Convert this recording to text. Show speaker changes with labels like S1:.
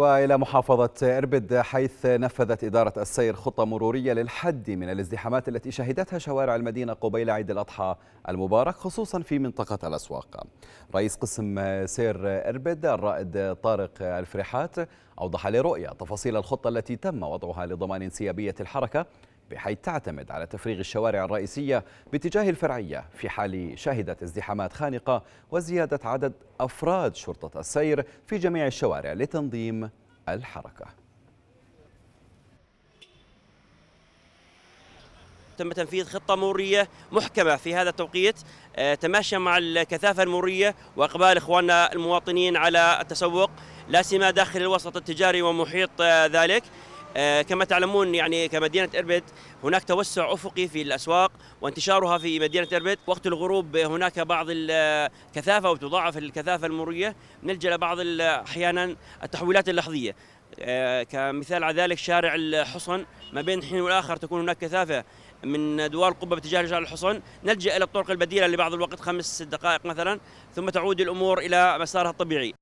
S1: وإلى محافظة إربد حيث نفذت إدارة السير خطة مرورية للحد من الازدحامات التي شهدتها شوارع المدينة قبيل عيد الأضحى المبارك خصوصا في منطقة الأسواق رئيس قسم سير إربد الرائد طارق الفريحات أوضح لرؤية تفاصيل الخطة التي تم وضعها لضمان انسيابية الحركة بحيث تعتمد على تفريغ الشوارع الرئيسية باتجاه الفرعية في حال شهدت ازدحامات خانقة وزيادة عدد أفراد شرطة السير في جميع الشوارع لتنظيم الحركة
S2: تم تنفيذ خطة مورية محكمة في هذا التوقيت آه، تماشيا مع الكثافة المورية وإقبال إخواننا المواطنين على التسوق لا سيما داخل الوسط التجاري ومحيط آه، ذلك آه، كما تعلمون يعني كمدينة إربد هناك توسع أفقي في الأسواق وانتشارها في مدينة إربد وقت الغروب هناك بعض الكثافة وتضاعف الكثافة المرورية نلجأ لبعض أحيانا التحويلات اللحظية آه، كمثال على ذلك شارع الحصن ما بين حين والآخر تكون هناك كثافة من دوار القبة باتجاه شارع الحصن نلجأ إلى الطرق البديلة لبعض الوقت خمس دقائق مثلا ثم تعود الأمور إلى مسارها الطبيعي